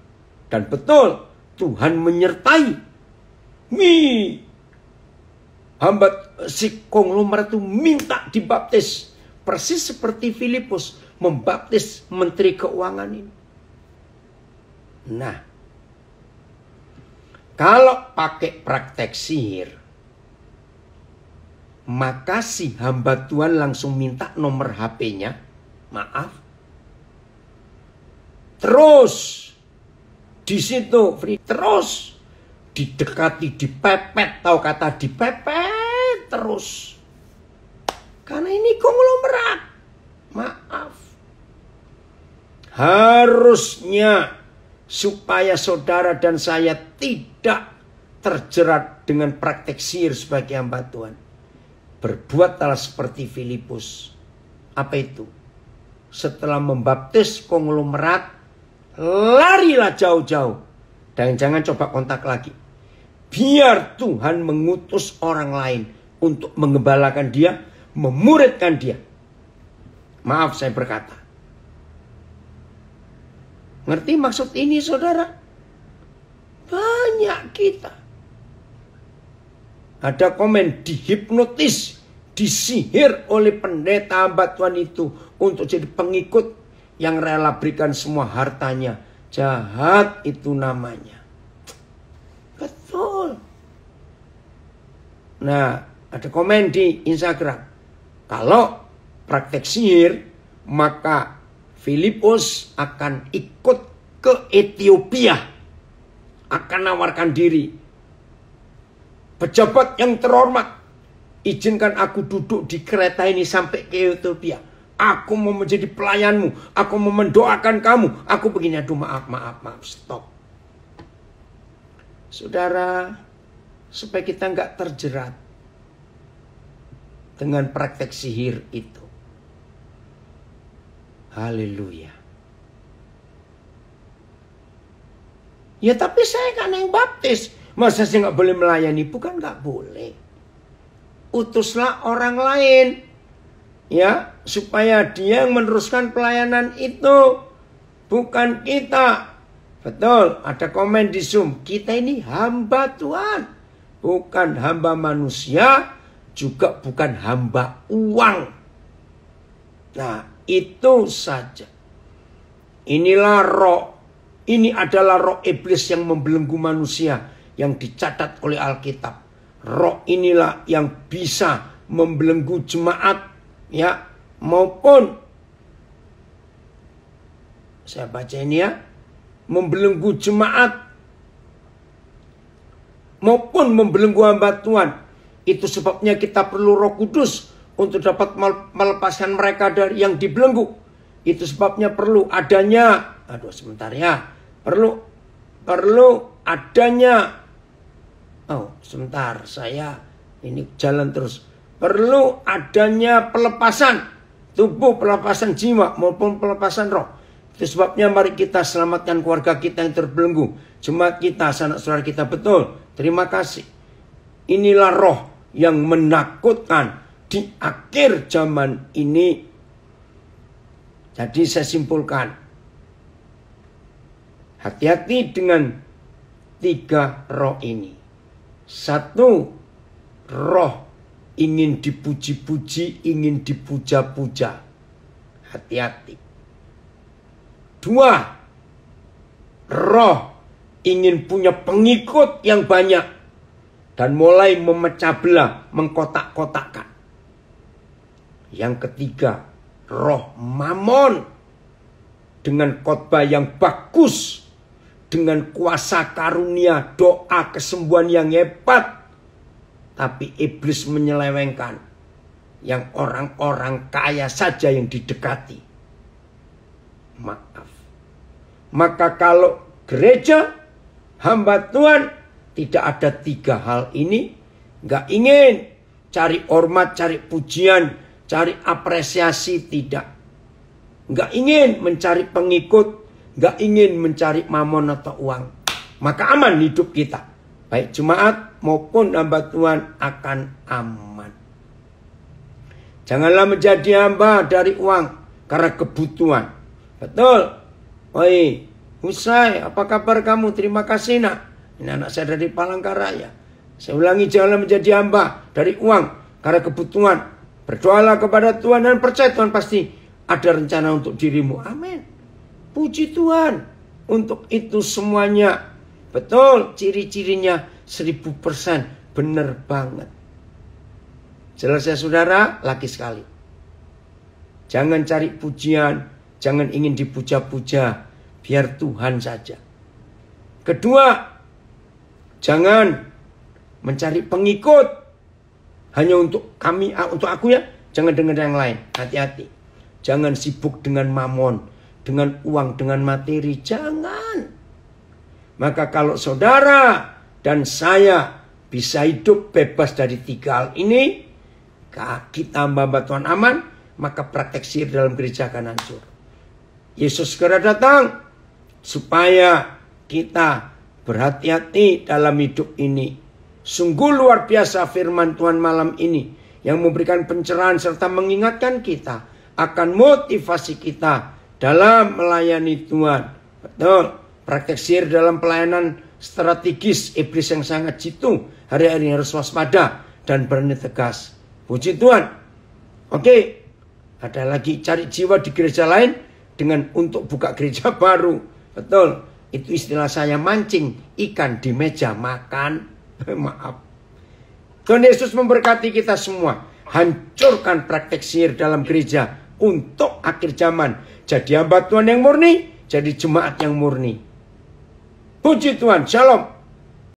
dan betul Tuhan menyertai mi hamba eh, si konglomerat itu minta dibaptis persis seperti Filipus membaptis menteri keuangan ini. Nah, kalau pakai praktek sihir, maka si hamba Tuhan langsung minta nomor HP-nya. Maaf. Terus di situ free terus didekati, dipepet, tahu kata dipepet terus. Karena ini konglomerat. Maaf. Harusnya supaya saudara dan saya tidak terjerat dengan praktek sihir sebagai hamba Tuhan. Berbuatlah seperti Filipus. Apa itu? Setelah membaptis konglomerat larilah jauh-jauh. Dan jangan coba kontak lagi. Biar Tuhan mengutus orang lain untuk mengembalakan dia, memuridkan dia. Maaf saya berkata. Ngerti maksud ini saudara? Banyak kita. Ada komen dihipnotis, disihir oleh pendeta abad Tuhan itu untuk jadi pengikut yang rela berikan semua hartanya. Jahat itu namanya. Betul. Nah, ada komen di Instagram. Kalau praktek sihir, maka Filipus akan ikut ke Ethiopia. Akan nawarkan diri. Pejabat yang terhormat, izinkan aku duduk di kereta ini sampai ke Ethiopia Aku mau menjadi pelayanmu. Aku mau mendoakan kamu. Aku begini, aduh maaf, maaf, maaf, stop. Saudara, supaya kita nggak terjerat dengan praktek sihir itu. Haleluya. Ya tapi saya kan yang baptis. Masa saya nggak boleh melayani? Bukan nggak boleh. Utuslah orang lain ya supaya dia yang meneruskan pelayanan itu bukan kita betul ada komen di zoom kita ini hamba Tuhan bukan hamba manusia juga bukan hamba uang nah itu saja inilah roh ini adalah roh iblis yang membelenggu manusia yang dicatat oleh Alkitab. Roh inilah yang bisa membelenggu jemaat ya maupun saya baca ini ya membelenggu jemaat maupun membelenggu hamba Tuhan itu sebabnya kita perlu Roh Kudus untuk dapat melepaskan mereka dari yang dibelenggu itu sebabnya perlu adanya aduh sebentar ya perlu perlu adanya oh sebentar saya ini jalan terus perlu adanya pelepasan tubuh, pelepasan jiwa maupun pelepasan roh. Itu sebabnya mari kita selamatkan keluarga kita yang terbelenggu. Jemaat kita, sanak saudara kita betul. Terima kasih. Inilah roh yang menakutkan di akhir zaman ini. Jadi saya simpulkan. Hati-hati dengan tiga roh ini. Satu, roh ingin dipuji-puji, ingin dipuja-puja. Hati-hati. Dua, roh ingin punya pengikut yang banyak dan mulai memecah belah, mengkotak-kotakkan. Yang ketiga, roh mamon dengan khotbah yang bagus, dengan kuasa karunia, doa kesembuhan yang hebat, tapi iblis menyelewengkan yang orang-orang kaya saja yang didekati. Maaf. Maka kalau gereja, hamba Tuhan, tidak ada tiga hal ini. Nggak ingin cari hormat, cari pujian, cari apresiasi, tidak. Nggak ingin mencari pengikut, nggak ingin mencari mamon atau uang. Maka aman hidup kita baik jemaat maupun hamba Tuhan akan aman. Janganlah menjadi hamba dari uang karena kebutuhan. Betul. Oi, Usai, apa kabar kamu? Terima kasih nak. Ini anak saya dari Palangkaraya. Saya ulangi, janganlah menjadi hamba dari uang karena kebutuhan. Berdoalah kepada Tuhan dan percaya Tuhan pasti ada rencana untuk dirimu. Amin. Puji Tuhan. Untuk itu semuanya Betul, ciri-cirinya seribu persen. Bener banget. Jelas ya saudara, laki sekali. Jangan cari pujian, jangan ingin dipuja-puja. Biar Tuhan saja. Kedua, jangan mencari pengikut hanya untuk kami, ah, untuk aku ya. Jangan dengar yang lain, hati-hati. Jangan sibuk dengan mamon, dengan uang, dengan materi. Jangan. Maka kalau saudara dan saya bisa hidup bebas dari tiga hal ini, kita hamba Tuhan aman, maka praktek dalam gereja akan hancur. Yesus segera datang supaya kita berhati-hati dalam hidup ini. Sungguh luar biasa firman Tuhan malam ini yang memberikan pencerahan serta mengingatkan kita akan motivasi kita dalam melayani Tuhan. Betul. Praktek sihir dalam pelayanan strategis iblis yang sangat jitu. Hari-hari harus waspada dan berani tegas. Puji Tuhan. Oke. Ada lagi cari jiwa di gereja lain dengan untuk buka gereja baru. Betul. Itu istilah saya mancing ikan di meja makan. Maaf. Tuhan Yesus memberkati kita semua. Hancurkan praktek sihir dalam gereja untuk akhir zaman. Jadi hamba Tuhan yang murni, jadi jemaat yang murni. Puji Tuhan, shalom.